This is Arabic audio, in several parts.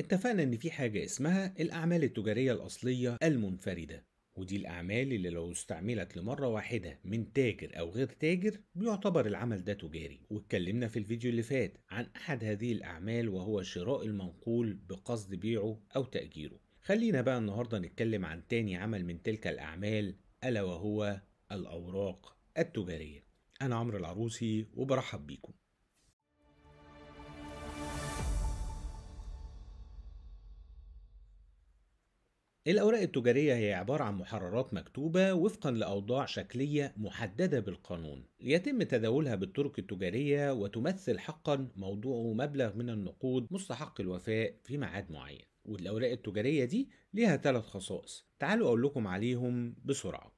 اتفقنا ان في حاجة اسمها الاعمال التجارية الاصلية المنفردة ودي الأعمال اللي لو استعملت لمرة واحدة من تاجر أو غير تاجر بيعتبر العمل ده تجاري واتكلمنا في الفيديو اللي فات عن أحد هذه الأعمال وهو شراء المنقول بقصد بيعه أو تأجيره خلينا بقى النهاردة نتكلم عن تاني عمل من تلك الأعمال ألا وهو الأوراق التجارية أنا عمرو العروسي وبرحب بيكم الأوراق التجارية هي عبارة عن محررات مكتوبة وفقا لأوضاع شكلية محددة بالقانون يتم تداولها بالطرق التجارية وتمثل حقا موضوع مبلغ من النقود مستحق الوفاء في معاد معين والأوراق التجارية دي ليها ثلاث خصائص تعالوا أقول لكم عليهم بسرعة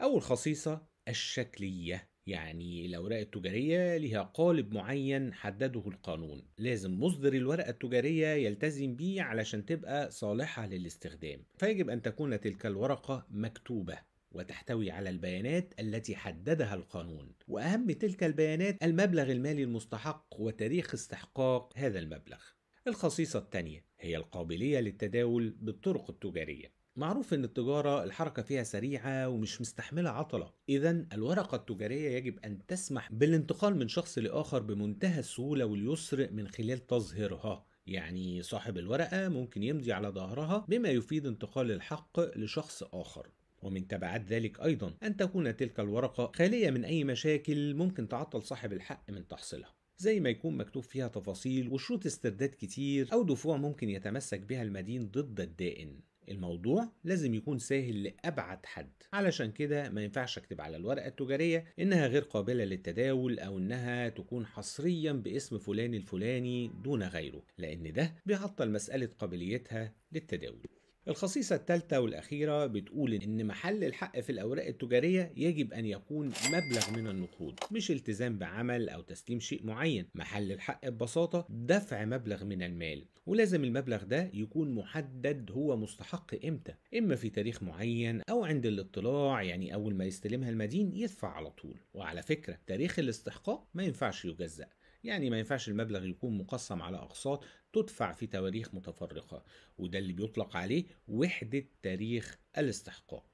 أول خصيصة الشكلية يعني الأوراق التجارية ليها قالب معين حدده القانون لازم مصدر الورقة التجارية يلتزم بيه علشان تبقى صالحة للاستخدام فيجب أن تكون تلك الورقة مكتوبة وتحتوي على البيانات التي حددها القانون وأهم تلك البيانات المبلغ المالي المستحق وتاريخ استحقاق هذا المبلغ الخصيصة الثانية هي القابلية للتداول بالطرق التجارية معروف ان التجارة الحركة فيها سريعة ومش مستحملة عطلة اذا الورقة التجارية يجب ان تسمح بالانتقال من شخص لاخر بمنتهى السهولة واليسر من خلال تظهيرها يعني صاحب الورقة ممكن يمضي على ظهرها بما يفيد انتقال الحق لشخص آخر ومن تبعات ذلك أيضا أن تكون تلك الورقة خالية من أي مشاكل ممكن تعطل صاحب الحق من تحصيلها زي ما يكون مكتوب فيها تفاصيل وشروط استرداد كتير أو دفوع ممكن يتمسك بها المدين ضد الدائن الموضوع لازم يكون سهل لأبعد حد علشان كده ما ينفعش أكتب على الورقة التجارية إنها غير قابلة للتداول أو إنها تكون حصريا باسم فلان الفلاني دون غيره لأن ده بيعطل مسألة قابليتها للتداول الخصيصة الثالثة والأخيرة بتقول إن محل الحق في الأوراق التجارية يجب أن يكون مبلغ من النقود مش التزام بعمل أو تسليم شيء معين محل الحق ببساطة دفع مبلغ من المال ولازم المبلغ ده يكون محدد هو مستحق إمتى إما في تاريخ معين أو عند الاطلاع يعني أول ما يستلمها المدين يدفع على طول وعلى فكرة تاريخ الاستحقاق ما ينفعش يجزأ يعني ما ينفعش المبلغ يكون مقسم على أقساط تدفع في تواريخ متفرقة وده اللي بيطلق عليه وحدة تاريخ الاستحقاق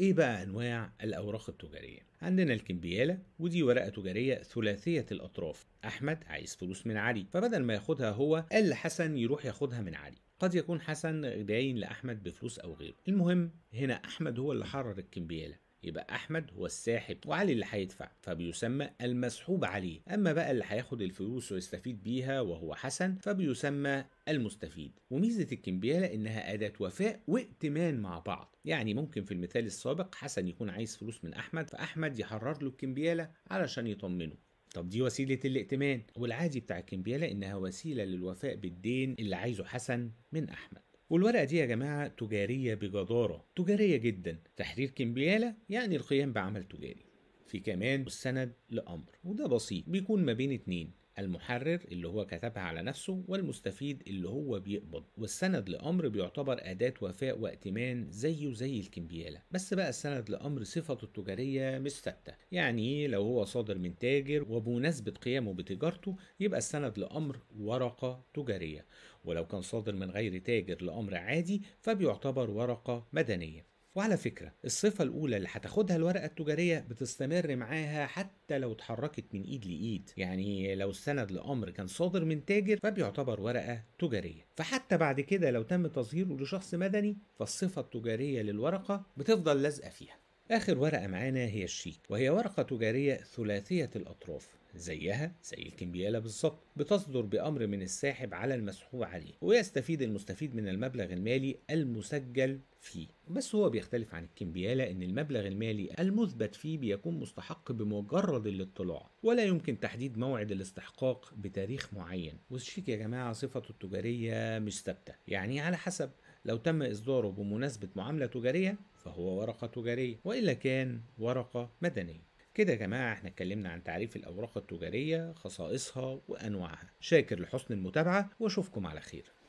ايه بقى انواع الاوراق التجاريه عندنا الكمبياله ودي ورقه تجاريه ثلاثيه الاطراف احمد عايز فلوس من علي فبدل ما ياخدها هو قال حسن يروح ياخدها من علي قد يكون حسن داين لاحمد بفلوس او غيره المهم هنا احمد هو اللي حرر الكمبياله يبقى احمد هو الساحب وعلي اللي هيدفع فبيسمى المسحوب عليه اما بقى اللي هياخد الفلوس ويستفيد بيها وهو حسن فبيسمى المستفيد وميزة الكمبيالة إنها أداة وفاء وائتمان مع بعض يعني ممكن في المثال السابق حسن يكون عايز فلوس من أحمد فأحمد يحرر له الكمبيالة علشان يطمنه طب دي وسيلة الائتمان والعادي بتاع الكمبيالة إنها وسيلة للوفاء بالدين اللي عايزه حسن من أحمد والورقة دي يا جماعة تجارية بجدارة تجارية جدا تحرير كمبيالة يعني القيام بعمل تجاري في كمان السند لأمر وده بسيط بيكون ما بين اتنين المحرر اللي هو كتبها على نفسه والمستفيد اللي هو بيقبض والسند لأمر بيعتبر أداة وفاء وائتمان زيه زي الكمبيالة بس بقى السند لأمر صفته التجارية مش ثابتة يعني لو هو صادر من تاجر وبمناسبة قيامه بتجارته يبقى السند لأمر ورقة تجارية ولو كان صادر من غير تاجر لأمر عادي فبيعتبر ورقة مدنية وعلى فكرة الصفة الأولى اللي هتاخدها الورقة التجارية بتستمر معاها حتى لو اتحركت من إيد لإيد يعني لو السند لأمر كان صادر من تاجر فبيعتبر ورقة تجارية فحتى بعد كده لو تم تظهيره لشخص مدني فالصفة التجارية للورقة بتفضل لازقة فيها آخر ورقة معانا هي الشيك وهي ورقة تجارية ثلاثية الأطراف زيها زي الكمبياله بالظبط بتصدر بامر من الساحب على المسحوب عليه ويستفيد المستفيد من المبلغ المالي المسجل فيه بس هو بيختلف عن الكمبياله ان المبلغ المالي المثبت فيه بيكون مستحق بمجرد الاطلاع ولا يمكن تحديد موعد الاستحقاق بتاريخ معين والشيك يا جماعه صفته التجاريه مش ثابته يعني على حسب لو تم اصداره بمناسبه معامله تجاريه فهو ورقة تجارية وإلا كان ورقة مدنية كده يا جماعة احنا اتكلمنا عن تعريف الأوراق التجارية خصائصها وأنواعها شاكر لحسن المتابعة وأشوفكم على خير